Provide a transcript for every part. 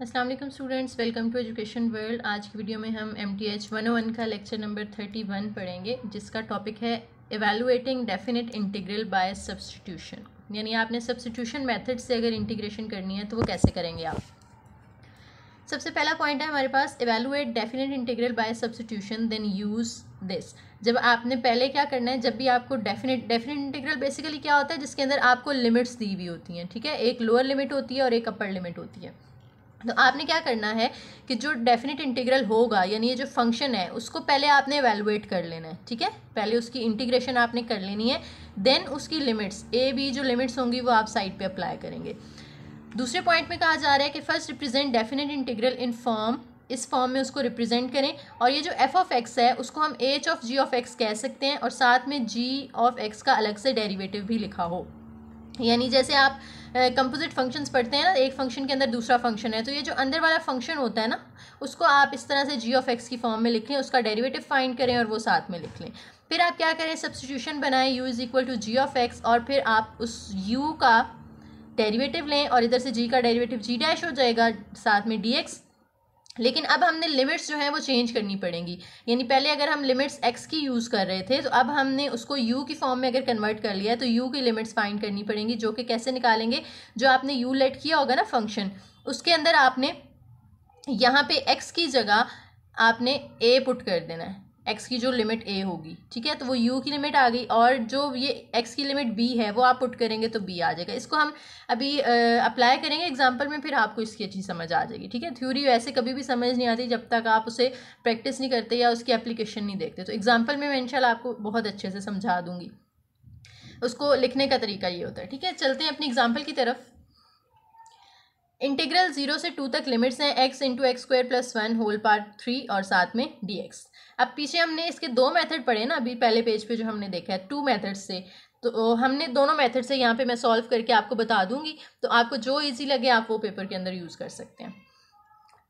Aslam students welcome to education world आज की video में हम M T H one one का लेक्चर नंबर थर्टी वन पढ़ेंगे जिसका टॉपिक है evaluating definite integral by substitution यानी आपने सब्सटीट्यूशन मेथड से अगर इंटीग्रेशन करनी है तो वो कैसे करेंगे आप सबसे पहला पॉइंट है हमारे पास evaluate definite integral by substitution then use this जब आपने पहले क्या करना है जब भी आपको डेफिनेट डेफिनेट इंटीग्रल बेसिकली क्या होता है जिसके अंदर आपको लिमिट्स दी हुई होती हैं ठीक है एक लोअर लिमिट होती है और एक अपर लिमिट होती है तो आपने क्या करना है कि जो डेफिनेट इंटीग्रल होगा यानी ये जो फंक्शन है उसको पहले आपने एवेलुएट कर लेना है ठीक है पहले उसकी इंटीग्रेशन आपने कर लेनी है देन उसकी लिमिट्स ए बी जो लिमिट्स होंगी वो आप साइड पे अप्लाई करेंगे दूसरे पॉइंट में कहा जा रहा है कि first represent definite integral in form इस फॉर्म में उसको रिप्रेजेंट करें और ये जो एफ ऑफ एक्स है उसको हम h of g of x कह सकते हैं और साथ में जी ऑफ एक्स का अलग से डेरीवेटिव भी लिखा हो यानी जैसे आप कंपोजिट फंक्शंस पढ़ते हैं ना एक फंक्शन के अंदर दूसरा फंक्शन है तो ये जो अंदर वाला फंक्शन होता है ना उसको आप इस तरह से जी ऑफ एक्स की फॉर्म में लिख लें उसका डेरिवेटिव फाइंड करें और वो साथ में लिख लें फिर आप क्या करें सब्सटीट्यूशन बनाएं u is equal to g of x और फिर आप उस यू का डेरिवेटिव लें और इधर से जी का डेरिवेटिव जी डैश हो जाएगा साथ में एक्स लेकिन अब हमने लिमिट्स जो है वो चेंज करनी पड़ेंगी यानी पहले अगर हम लिमिट्स एक्स की यूज़ कर रहे थे तो अब हमने उसको यू की फॉर्म में अगर कन्वर्ट कर लिया है तो यू की लिमिट्स फाइंड करनी पड़ेंगी जो कि कैसे निकालेंगे जो आपने यू लेट किया होगा ना फंक्शन उसके अंदर आपने यहाँ पे एक्स की जगह आपने ए पुट कर देना है एक्स की जो लिमिट ए होगी ठीक है तो वो यू की लिमिट आ गई और जो ये एक्स की लिमिट बी है वो आप पुट करेंगे तो बी आ जाएगा इसको हम अभी अप्लाई करेंगे एग्जाम्पल में फिर आपको इसकी अच्छी समझ आ जाएगी ठीक है थ्योरी वैसे कभी भी समझ नहीं आती जब तक आप उसे प्रैक्टिस नहीं करते या उसकी एप्लीकेशन नहीं देखते तो एग्जाम्पल में मैं इनशाला आपको बहुत अच्छे से समझा दूंगी उसको लिखने का तरीका ये होता है ठीक है चलते हैं अपनी एग्जाम्पल की तरफ इंटीग्रल जीरो से टू तक लिमिट्स हैं x into x square plus one whole part three और साथ में डी एक्स अब पीछे हमने इसके दो मेथड पढ़े ना अभी पहले पेज पे जो हमने देखा है टू मेथड्स से तो हमने दोनों मेथड से यहाँ पे मैं सॉल्व करके आपको बता दूंगी तो आपको जो इजी लगे आप वो पेपर के अंदर यूज़ कर सकते हैं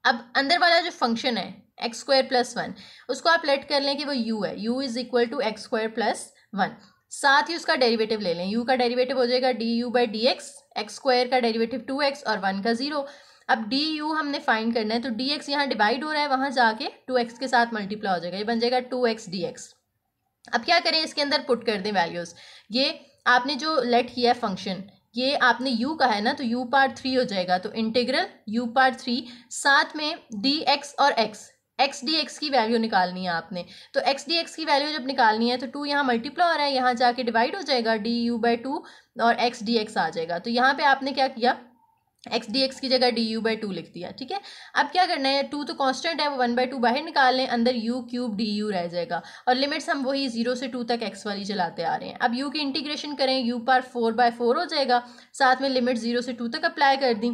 अब अंदर वाला जो फंक्शन है एक्स स्क्वायर प्लस वन उसको आप लेट कर लें कि वो यू है u is equal to x square plus one साथ ही उसका डेरिवेटिव ले लें यू का डेरिवेटिव हो जाएगा d u by d x x square का डेरिवेटिव टू एक्स और वन का जीरो अब डी यू हमने फाइंड करना है तो डी एक्स यहाँ डिवाइड हो रहा है वहाँ जाके टू एक्स के साथ मल्टीप्लाई हो जाएगा ये बन जाएगा टू एक्स डी एक्स अब क्या करें इसके अंदर पुट कर दें वैल्यूज़ ये आपने जो लेट किया है फंक्शन ये आपने u कहा है ना तो u पार्ट थ्री हो जाएगा तो इंटीग्रल u पार्ट थ्री साथ में dx और x एक्स डी एक्स की वैल्यू निकालनी है आपने तो एक्स डी एक्स की वैल्यू जब निकालनी है तो टू यहाँ मल्टीप्लाई हो रहा है यहाँ जाके डिवाइड हो जाएगा डी यू बाई टू और एक्स डी एक्स आ जाएगा तो यहाँ पे आपने क्या किया एक्स डी एक्स की जगह डी यू बाई टू लिख दिया ठीक है अब क्या करना है टू तो कांस्टेंट है वो वन बाई टू बाहर निकाल लें अंदर यू क्यूब डी यू रह जाएगा और लिमिट्स हम वही जीरो से टू तक एक्स वाली चलाते आ रहे हैं अब यू की इंटीग्रेशन करें यू पर फोर बाय फोर हो जाएगा साथ में लिमिट जीरो से टू तक अप्लाई कर दी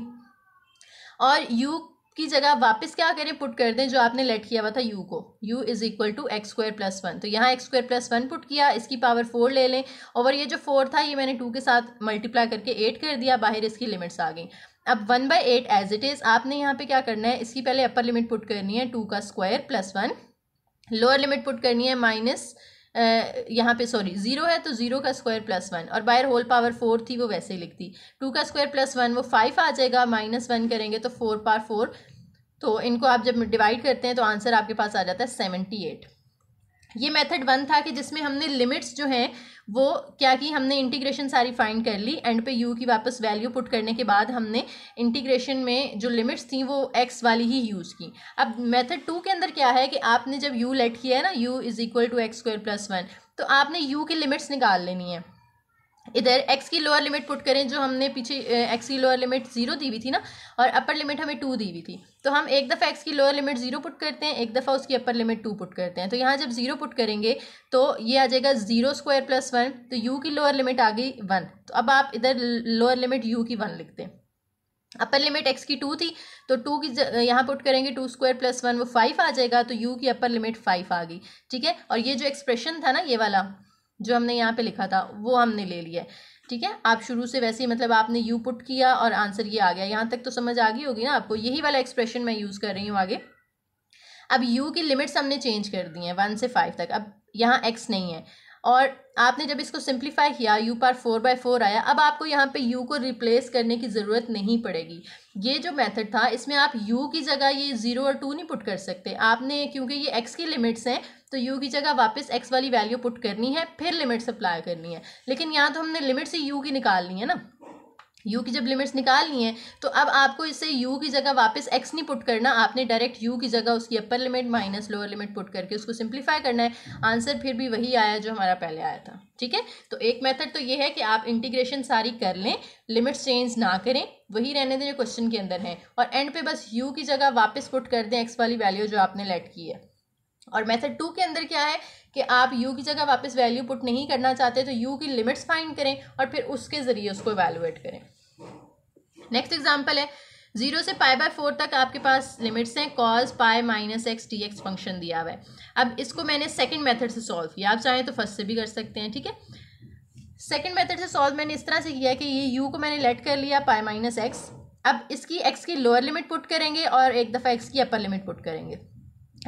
और यू की जगह वापस क्या करें पुट कर दें जो आपने लेट किया हुआ था यू को u is equal to x square plus one तो यहाँ x square plus one put किया इसकी पावर फोर ले लें और ये जो फोर था ये मैंने टू के साथ मल्टीप्लाई करके एट कर दिया बाहर इसकी लिमिट्स आ गई अब one by eight as it is आपने यहाँ पे क्या करना है इसकी पहले अपर लिमिट पुट करनी है टू का square plus one lower limit put करनी है माइनस यहाँ पे सॉरी ज़ीरो है तो ज़ीरो का स्क्वायर प्लस वन और बायर होल पावर फोर थी वो वैसे ही लिखती टू का स्क्वायर प्लस वन वो फाइव आ जाएगा माइनस वन करेंगे तो फोर पार फोर तो इनको आप जब डिवाइड करते हैं तो आंसर आपके पास आ जाता है सेवेंटी एट ये मेथड वन था कि जिसमें हमने लिमिट्स जो हैं वो क्या कि हमने इंटीग्रेशन सारी फाइंड कर ली एंड पे यू की वापस वैल्यू पुट करने के बाद हमने इंटीग्रेशन में जो लिमिट्स थी वो एक्स वाली ही यूज़ की अब मेथड टू के अंदर क्या है कि आपने जब यू लेट किया है ना u is equal to x square plus one तो आपने यू की लिमिट्स निकाल लेनी है इधर एक्स की लोअर लिमिट पुट करें जो हमने पीछे एक्स की लोअर लिमिट जीरो दी हुई थी ना और अपर लिमिट हमें टू दी हुई थी तो हम एक दफ़ा एक्स की लोअर लिमिट जीरो पुट करते हैं एक दफ़ा उसकी अपर लिमिट टू पुट करते हैं तो यहाँ जब जीरो पुट करेंगे तो ये आ जाएगा जीरो स्क्वायर प्लस वन तो यू की लोअर लिमिट आ गई वन तो अब आप इधर लोअर लिमिट यू की वन लिखते हैं अपर लिमिट एक्स की टू थी तो टू की यहाँ पुट करेंगे टू स्क्वायर प्लस वन वो फाइव आ जाएगा तो यू की अपर लिमिट फाइव आ गई ठीक है और ये जो एक्सप्रेशन था ना ये वाला जो हमने यहाँ पे लिखा था वो हमने ले लिया है ठीक है आप शुरू से वैसे ही मतलब आपने यू पुट किया और आंसर ये आ गया यहाँ तक तो समझ आ गई होगी ना आपको यही वाला एक्सप्रेशन मैं यूज़ कर रही हूँ आगे अब यू की लिमिट्स हमने चेंज कर दी हैं वन से फाइव तक अब यहाँ एक्स नहीं है और आपने जब इसको सिंप्लीफाई किया u power four by four आया अब आपको यहाँ पे यू को रिप्लेस करने की ज़रूरत नहीं पड़ेगी ये जो मेथड था इसमें आप यू की जगह ये ज़ीरो और टू नहीं पुट कर सकते आपने क्योंकि ये एक्स की लिमिट्स हैं तो यू की जगह वापस एक्स वाली वैल्यू पुट करनी है फिर लिमिट्स अप्लाई करनी है लेकिन यहाँ तो हमने लिमिट से यू की निकालनी है ना यू की जब लिमिट्स निकालनी है तो अब आपको इससे यू की जगह वापस एक्स नहीं पुट करना आपने डायरेक्ट यू की जगह उसकी upper limit minus lower limit put करके उसको सिंप्लीफाई करना है आंसर फिर भी वही आया जो हमारा पहले आया था ठीक है तो एक मेथड तो ये है कि आप इंटीग्रेशन सारी कर लें लिमिट्स चेंज ना करें वही रहने दें जो क्वेश्चन के अंदर है और एंड पे बस यू की जगह वापस पुट कर दें एक्स वाली वैल्यू जो आपने लेट की है और मेथड टू के अंदर क्या है कि आप यू की जगह वापस वैल्यू पुट नहीं करना चाहते तो यू की लिमिट्स फाइंड करें और फिर उसके ज़रिए उसको एवेलुएट करें नेक्स्ट एग्जाम्पल है जीरो से पाई बाय फोर तक आपके पास लिमिट्स हैं cos pi minus x t x function दिया हुआ है अब इसको मैंने सेकंड मेथड से सॉल्व किया आप चाहें तो फर्स्ट से भी कर सकते हैं ठीक है सेकंड मेथड से सॉल्व मैंने इस तरह से किया कि ये यू को मैंने लेट कर लिया पाई माइनस एक्स अब इसकी एक्स की लोअर लिमिट पुट करेंगे और एक दफ़ा एक्स की अपर लिमिट पुट करेंगे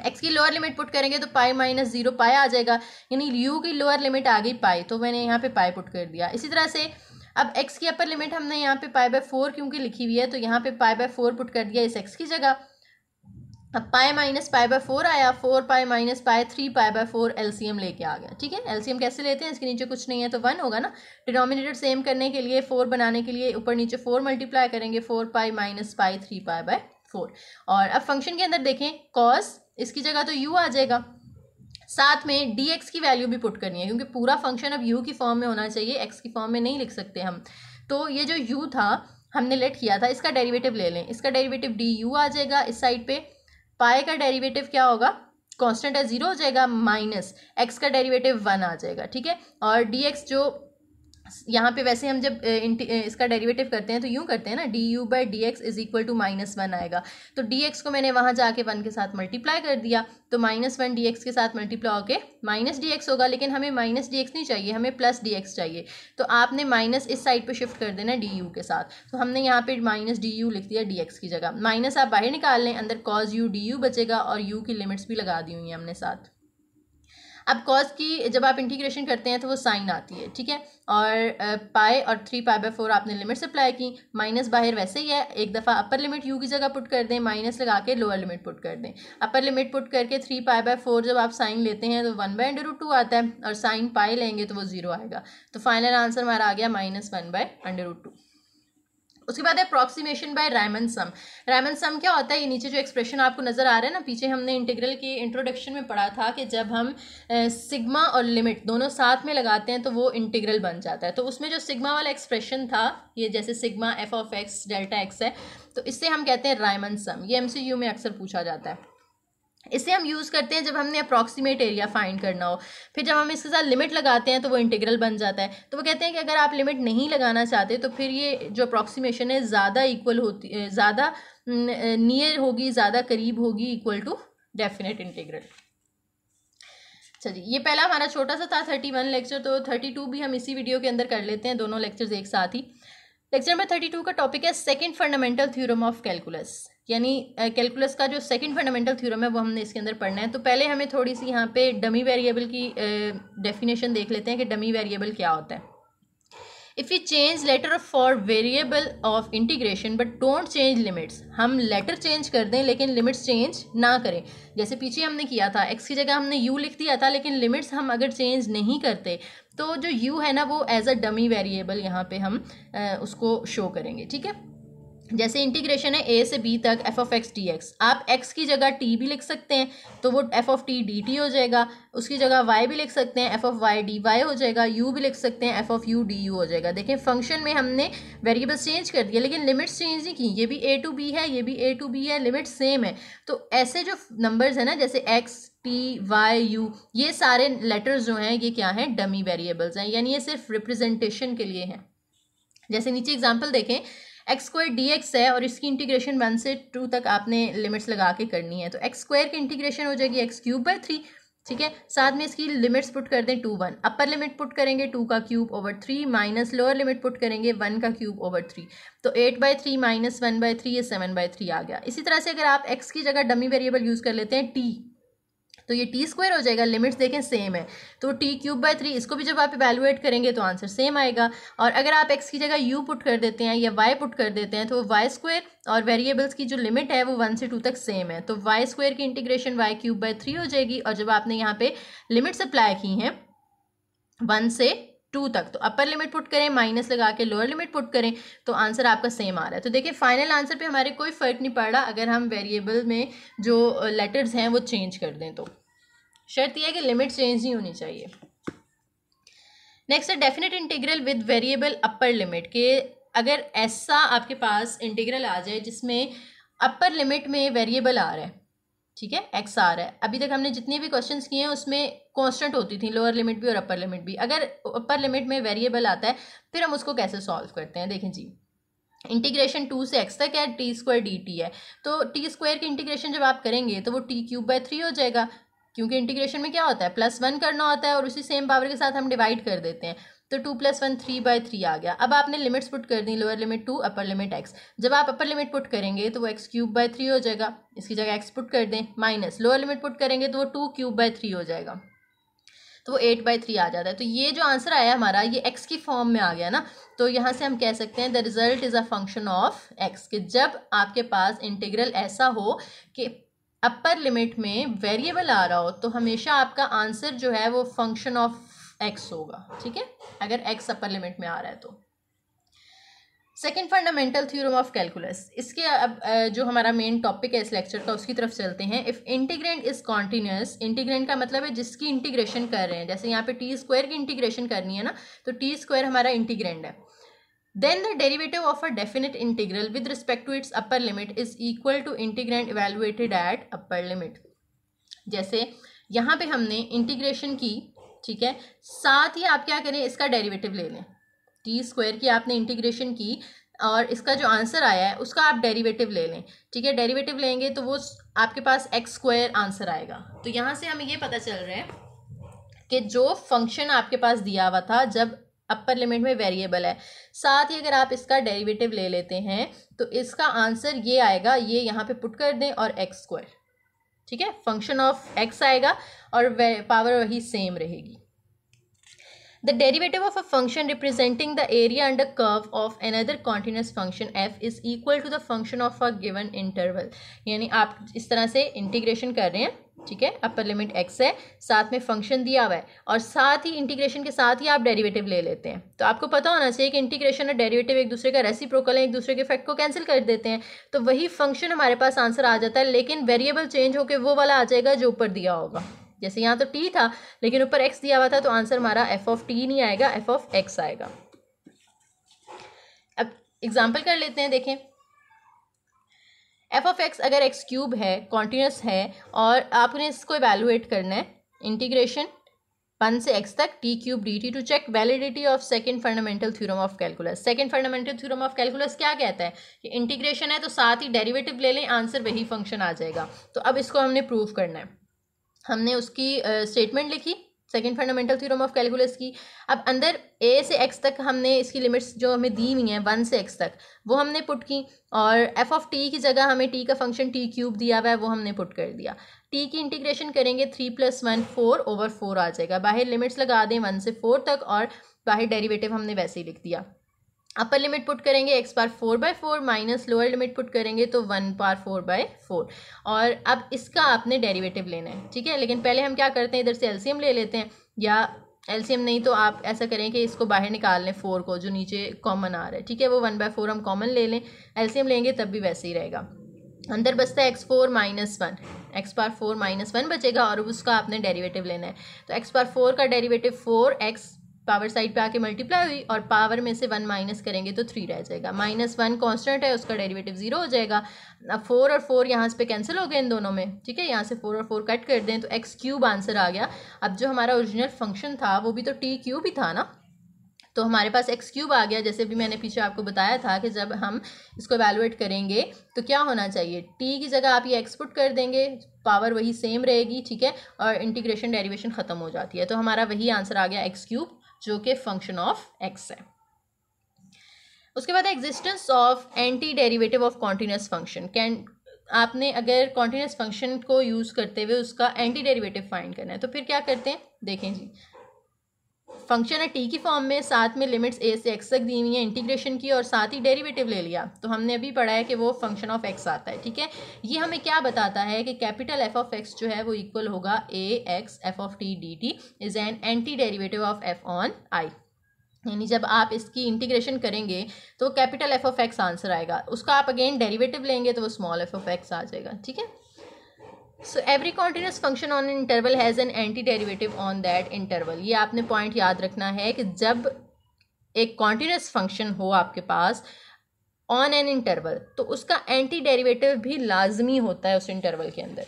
एक्स की लोअर लिमिट पुट करेंगे तो पाई माइनस जीरो पाई आ जाएगा यानी यू की लोअर लिमिट आ गई पाई तो मैंने यहाँ पे पाई पुट कर दिया इसी तरह से अब एक्स की अपर लिमिट हमने यहाँ पे पाई बाय फोर क्योंकि लिखी हुई है तो यहाँ पे पाई बाय फोर पुट कर दिया इस एक्स की जगह अब pi minus pi by four आया four pi minus pi three pi by four LCM लेके आ गया ठीक है एलसीएम कैसे लेते हैं इसके नीचे कुछ नहीं है तो वन होगा ना डिनोमिनेटर सेम करने के लिए फोर बनाने के लिए ऊपर नीचे फोर मल्टीप्लाई करेंगे four pi minus pi three pi by four और अब फंक्शन के अंदर देखें कॉस इसकी जगह तो यू आ जाएगा साथ में डी एक्स की वैल्यू भी पुट करनी है क्योंकि पूरा फंक्शन अब यू की फॉर्म में होना चाहिए एक्स की फॉर्म में नहीं लिख सकते हम तो ये जो यू था हमने लेट किया था इसका डेरिवेटिव ले लें इसका डेरिवेटिव डी यू आ जाएगा इस साइड पे पाए का डेरिवेटिव क्या होगा कांस्टेंट है जीरो हो जाएगा माइनस एक्स का डेरिवेटिव वन आ जाएगा ठीक है और डी एक्स जो यहाँ पे वैसे हम जब इसका डेरिवेटिव करते हैं तो यूँ करते हैं ना d u by d x is equal to minus one आएगा तो डी एक्स को मैंने वहाँ जाके वन के साथ मल्टीप्लाई कर दिया तो माइनस वन डी एक्स के साथ मल्टीप्लाई होके माइनस डी एक्स होगा लेकिन हमें माइनस डी एक्स नहीं चाहिए हमें प्लस डी एक्स चाहिए तो आपने माइनस इस साइड पर शिफ्ट कर देना डी यू के साथ तो हमने यहाँ पर माइनस डी यू लिख दिया डी एक्स की जगह माइनस आप बाहर निकाल लें अंदर कॉज यू डी यू बचेगा और यू की लिमिट्स भी लगा दी हुई हैं हमने साथ अब कॉस की जब आप इंटीग्रेशन करते हैं तो वो साइन आती है ठीक है और पाए और थ्री पाए बाय फोर आपने लिमिट अप्लाई की माइनस बाहर वैसे ही है एक दफ़ा अपर लिमिट यू की जगह पुट कर दें माइनस लगा के लोअर लिमिट पुट कर दें अपर लिमिट पुट करके थ्री पाए बाय फोर जब आप साइन लेते हैं तो वन बाय अंडर टू आता है और साइन पाए लेंगे तो वो ज़ीरो आएगा तो फाइनल आंसर हमारा आ गया minus one by under two उसके बाद है approximation by Riemann sum Riemann sum क्या होता है ये नीचे जो एक्सप्रेशन आपको नज़र आ रहा है ना पीछे हमने इंटीग्रल की इंट्रोडक्शन में पढ़ा था कि जब हम सिग्मा और लिमिट दोनों साथ में लगाते हैं तो वो इंटीग्रल बन जाता है तो उसमें जो सिग्मा वाला एक्सप्रेशन था ये जैसे sigma f of x delta x है तो इससे हम कहते हैं रायमन सम ये एम में अक्सर पूछा जाता है इसे हम यूज़ करते हैं जब हमने अप्रॉक्सीमेट एरिया फाइंड करना हो फिर जब हम इसके साथ लिमिट लगाते हैं तो वो इंटीग्रल बन जाता है तो वो कहते हैं कि अगर आप लिमिट नहीं लगाना चाहते तो फिर ये जो अप्रॉक्सीमेशन है ज़्यादा इक्वल होती ज़्यादा नियर होगी ज़्यादा करीब होगी इक्वल टू डेफिनेट इंटीग्रल चलिए ये पहला हमारा छोटा सा था थर्टी वन लेक्चर तो थर्टी टू भी हम इसी वीडियो के अंदर कर लेते हैं दोनों लेक्चर्स एक साथ ही लेक्चर नंबर थर्टी टू का टॉपिक है second fundamental theorem of calculus यानी कैलकुलस का जो सेकंड फंडामेंटल थ्योरम है वो हमने इसके अंदर पढ़ना है तो पहले हमें थोड़ी सी यहाँ पे डमी वेरिएबल की डेफिनेशन देख लेते हैं कि डमी वेरिएबल क्या होता है if you change letter for variable of integration but don't change limits हम लेटर चेंज कर दें लेकिन लिमिट्स चेंज ना करें जैसे पीछे हमने किया था एक्स की जगह हमने यू लिख दिया था लेकिन लिमिट्स हम अगर चेंज नहीं करते तो जो यू है ना वो एज अ डमी वेरिएबल यहाँ पे हम आ, उसको शो करेंगे ठीक है जैसे इंटीग्रेशन है ए से बी तक f of x d x आप एक्स की जगह टी भी लिख सकते हैं तो वो f of t d t हो जाएगा उसकी जगह वाई भी लिख सकते हैं f of y d y हो जाएगा यू भी लिख सकते हैं f of u d u हो जाएगा देखें फंक्शन में हमने वेरिएबल्स चेंज कर दिया लेकिन लिमिट्स चेंज नहीं की ये भी ए टू बी है ये भी ए टू बी है लिमिट सेम है तो ऐसे जो नंबर्स हैं ना जैसे एक्स टी वाई यू ये सारे लेटर्स जो हैं ये क्या हैं डमी वेरिएबल्स हैं यानी ये सिर्फ रिप्रेजेंटेशन के लिए हैं जैसे नीचे एग्जाम्पल देखें एक्स स्क्वायर डी एक्स है और इसकी इंटीग्रेशन वन से टू तक आपने लिमिट्स लगा के करनी है तो एक्स स्क्वायर की इंटीग्रेशन हो जाएगी एक्स क्यूब बाई थ्री ठीक है साथ में इसकी लिमिट्स पुट कर दें two one upper limit put करेंगे टू का cube over three minus lower limit put करेंगे वन का क्यूब ओवर थ्री तो eight by three minus one by three ये सेवन बाई थ्री आ गया इसी तरह से अगर आप एक्स की जगह डमी वेरिएबल यूज़ कर लेते हैं टी तो ये टी स्क्वायर हो जाएगा लिमिट्स देखें सेम है तो टी क्यूब बाय थ्री इसको भी जब आप इवेलुएट करेंगे तो आंसर सेम आएगा और अगर आप एक्स की जगह यू पुट कर देते हैं या वाई पुट कर देते हैं तो वाई स्क्वायर और वेरिएबल्स की जो लिमिट है वो वन से टू तक सेम है तो वाई स्क्वायर की integration y cube by three हो जाएगी और जब आपने यहाँ पे लिमिट्स अप्लाई की हैं वन से टू तक तो अपर लिमिट पुट करें माइनस लगा के लोअर लिमिट पुट करें तो आंसर आपका सेम आ रहा है तो देखिए फाइनल आंसर पे हमारे कोई फ़र्क नहीं पड़ रहा अगर हम वेरिएबल में जो लेटर्स हैं वो चेंज कर दें तो शर्त यह है कि लिमिट चेंज नहीं होनी चाहिए नेक्स्ट है definite integral with variable upper limit के अगर ऐसा आपके पास इंटीग्रल आ जाए जिसमें अपर लिमिट में वेरिएबल आ रहा है ठीक है एक्स आ रहा है अभी तक हमने जितने भी क्वेश्चंस किए हैं उसमें कॉन्स्टेंट होती थी लोअर लिमिट भी और अपर लिमिट भी अगर अपर लिमिट में वेरिएबल आता है फिर हम उसको कैसे सॉल्व करते हैं देखें जी इंटीग्रेशन टू से एक्स तक है टी स्क्वायर डी टी है तो टी स्क्वायर की इंटीग्रेशन जब आप करेंगे तो वो टी क्यूब बाय थ्री हो जाएगा क्योंकि इंटीग्रेशन में क्या होता है प्लस वन करना होता है और उसी सेम पावर के साथ हम डिवाइड कर देते हैं तो two plus one three by three आ गया अब आपने लिमिट्स पुट कर दी lower limit two upper limit x जब आप अपर लिमिट पुट करेंगे तो वो एक्स क्यूब बाय थ्री हो जाएगा इसकी जगह एक्स पुट कर दें माइनस लोअर लिमिट पुट करेंगे तो वो टू क्यूब बाय थ्री हो जाएगा तो वो एट बाई थ्री आ जाता है तो ये जो आंसर आया हमारा ये एक्स की फॉर्म में आ गया ना तो यहाँ से हम कह सकते हैं the result is a function of x कि जब आपके पास इंटीग्रल ऐसा हो कि अपर लिमिट में वेरिएबल आ रहा हो तो हमेशा आपका आंसर जो है वो फंक्शन ऑफ एक्स होगा ठीक है अगर एक्स अपर लिमिट में आ रहा है तो second fundamental theorem of calculus इसके अब जो हमारा मेन टॉपिक है इस लेक्चर का उसकी तरफ चलते हैं if integrand is continuous integrand का मतलब है जिसकी इंटीग्रेशन कर रहे हैं जैसे यहाँ पे टी स्क्वायर की इंटीग्रेशन करनी है ना तो टी स्क्वायर हमारा इंटीग्रेंट है then the derivative of a definite integral with respect to its upper limit is equal to integrand evaluated at upper limit जैसे यहाँ पे हमने इंटीग्रेशन की ठीक है साथ ही आप क्या करें इसका डेरिवेटिव ले लें टी स्क्वायर की आपने इंटीग्रेशन की और इसका जो आंसर आया है उसका आप डेरिवेटिव ले लें ठीक है डेरिवेटिव लेंगे तो वो आपके पास एक्स स्क्वायर आंसर आएगा तो यहाँ से हमें ये पता चल रहा है कि जो फंक्शन आपके पास दिया हुआ था जब अपर लिमिट में वेरिएबल है साथ ही अगर आप इसका डेरिवेटिव ले लेते हैं तो इसका आंसर ये आएगा ये यहाँ पे पुट कर दें और एक्स स्क्वायर ठीक है फंक्शन ऑफ एक्स आएगा और पावर वही सेम रहेगी The derivative of a function representing the area under curve of another continuous function f is equal to the function of a given interval. यानी आप इस तरह से इंटीग्रेशन कर रहे हैं ठीक है अपर लिमिट x है साथ में फंक्शन दिया हुआ है और साथ ही इंटीग्रेशन के साथ ही आप डेरिवेटिव ले लेते हैं तो आपको पता होना चाहिए कि इंटीग्रेशन और डेरिवेटिव एक दूसरे का रेसी है एक दूसरे के इफेक्ट को कैंसिल कर देते हैं तो वही फंक्शन हमारे पास आंसर आ जाता है लेकिन वेरिएबल चेंज होकर वो वाला आ जाएगा जो ऊपर दिया होगा जैसे यहाँ तो टी था लेकिन ऊपर एक्स दिया हुआ था तो आंसर हमारा एफ ऑफ टी नहीं आएगा एफ ऑफ एक्स आएगा अब एग्जाम्पल कर लेते हैं देखें एफ ऑफ एक्स अगर एक्स क्यूब है कॉन्टीन्यूस है और आपने इसको एवेलुएट करना है इंटीग्रेशन वन से एक्स तक t cube d t to check validity of second fundamental theorem of calculus second fundamental theorem of calculus क्या कहता है कि इंटीग्रेशन है तो साथ ही डेरिवेटिव ले लें आंसर वही फंक्शन आ जाएगा तो अब इसको हमने प्रूव करना है हमने उसकी स्टेटमेंट लिखी second fundamental theorem of calculus की अब अंदर ए से एक्स तक हमने इसकी लिमिट्स जो हमें दी हुई हैं वन से एक्स तक वो हमने पुट की और एफ ऑफ टी की जगह हमें टी का फंक्शन टी क्यूब दिया हुआ है वो हमने पुट कर दिया टी की इंटीग्रेशन करेंगे three plus one four over four आ जाएगा बाहर लिमिट्स लगा दें वन से फोर तक और बाहर डेरिवेटिव हमने वैसे ही लिख दिया अपर लिमिट पुट करेंगे x power four by four minus lower limit put करेंगे तो one power four by four और अब इसका आपने डेरिवेटिव लेना है ठीक है लेकिन पहले हम क्या करते हैं इधर से एलसीएम ले लेते हैं या एलसीएम नहीं तो आप ऐसा करें कि इसको बाहर निकाल लें फोर को जो नीचे कॉमन आ रहा है ठीक है वो वन बाय फोर हम कॉमन ले लें एलसीएम लेंगे तब भी वैसे ही रहेगा अंदर बचता है x four minus one x power four minus one बचेगा और उसका आपने डेरिवेटिव लेना है तो एक्स पार फोर का derivative four x power side पे आके मल्टीप्लाई हुई और पावर में से वन माइनस करेंगे तो थ्री रह जाएगा माइनस वन कॉन्स्टेंट है उसका डेरिवेटिव जीरो हो जाएगा अब फोर और फोर यहाँ पे कैंसिल हो गए इन दोनों में ठीक है यहाँ से फोर और फोर कट कर दें तो एक्स क्यूब आंसर आ गया अब जो हमारा ओरिजिनल फंक्शन था वो भी तो टी क्यूब ही था ना तो हमारे पास एक्स क्यूब आ गया जैसे भी मैंने पीछे आपको बताया था कि जब हम इसको एवेलुएट करेंगे तो क्या होना चाहिए टी की जगह आप ये एक्सपुट कर देंगे पावर वही सेम रहेगी ठीक है और इंटीग्रेशन डेरिवेशन ख़त्म हो जाती है तो हमारा वही आंसर आ गया एक्स क्यूब जो कि फंक्शन ऑफ एक्स है उसके बाद existence of antiderivative of continuous function can आपने अगर कॉन्टीन्यूस फंक्शन को यूज़ करते हुए उसका एंटी डेरिवेटिव फाइंड करना है तो फिर क्या करते हैं देखें जी फंक्शन है टी की फॉर्म में साथ में लिमिट्स ए से एक्स तक दी हुई है इंटीग्रेशन की और साथ ही डेरिवेटिव ले लिया तो हमने अभी पढ़ा है कि वो फंक्शन ऑफ एक्स आता है ठीक है ये हमें क्या बताता है कि कैपिटल एफ ऑफ एक्स जो है वो इक्वल होगा a x f of t d t is an antiderivative of f on I यानी जब आप इसकी इंटीग्रेशन करेंगे तो capital f of x answer आएगा उसका आप अगेन डेरिवेटिव लेंगे तो वो स्मॉल एफ ऑफ एक्स आ जाएगा ठीक है so every continuous function on interval has an antiderivative on that interval ये आपने पॉइंट याद रखना है कि जब एक कॉन्टीन्यूस फंक्शन हो आपके पास ऑन एन इंटरवल तो उसका एंटी डेरिवेटिव भी लाजमी होता है उस इंटरवल के अंदर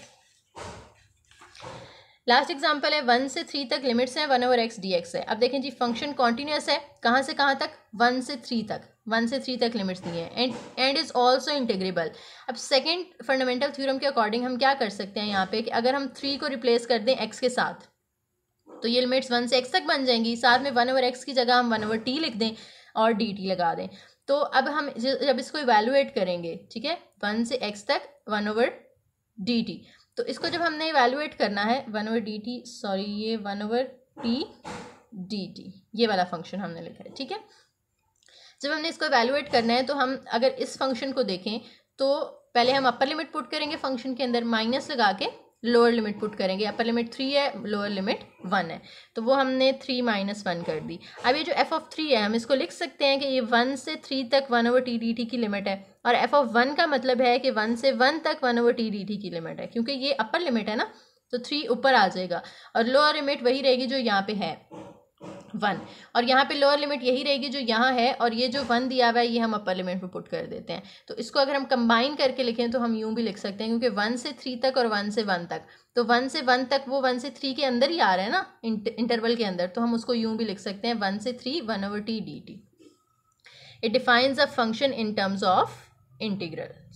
लास्ट एग्जाम्पल है वन से थ्री तक लिमिट्स हैं one over x d x है अब देखें जी फंक्शन कॉन्टीन्यूस है कहाँ से कहाँ तक वन से थ्री तक वन से थ्री तक लिमिट्स दी हैं and and is also integrable अब सेकेंड फंडामेंटल थ्योरम के अकॉर्डिंग हम क्या कर सकते हैं यहाँ पे कि अगर हम थ्री को रिप्लेस कर दें एक्स के साथ तो ये लिमिट्स वन से एक्स तक बन जाएंगी साथ में वन ओवर एक्स की जगह हम वन ओवर टी लिख दें और डी टी लगा दें तो अब हम जब इसको इवेलुएट करेंगे ठीक है वन से एक्स तक वन ओवर डी टी तो इसको जब हमने इवेलुएट करना है one over d t sorry ये one over t d t ये वाला फंक्शन हमने लिखा है ठीक है जब हमने इसको एवेलुएट करना है तो हम अगर इस फंक्शन को देखें तो पहले हम अपर लिमिट पुट करेंगे फंक्शन के अंदर माइनस लगा के लोअर लिमिट पुट करेंगे अपर लिमिट थ्री है लोअर लिमिट वन है तो वो हमने थ्री माइनस वन कर दी अब ये जो एफ ऑफ थ्री है हम इसको लिख सकते हैं कि ये वन से थ्री तक one over t d t की लिमिट है और एफ ऑफ वन का मतलब है कि वन से वन तक one over t d t की लिमिट है क्योंकि ये अपर लिमिट है ना तो थ्री ऊपर आ जाएगा और लोअर लिमिट वही रहेगी जो यहाँ पे है वन और यहाँ पे लोअर लिमिट यही रहेगी जो यहाँ है और ये जो वन दिया हुआ है ये हम अपर लिमिट में पुट कर देते हैं तो इसको अगर हम कंबाइन करके लिखें तो हम यूँ भी लिख सकते हैं क्योंकि वन से थ्री तक और वन से वन तक तो वन से वन तक वो वन से थ्री के अंदर ही आ रहा है ना इंटरवल के अंदर तो हम उसको यूँ भी लिख सकते हैं वन से three one over t d t it defines a function in terms of integral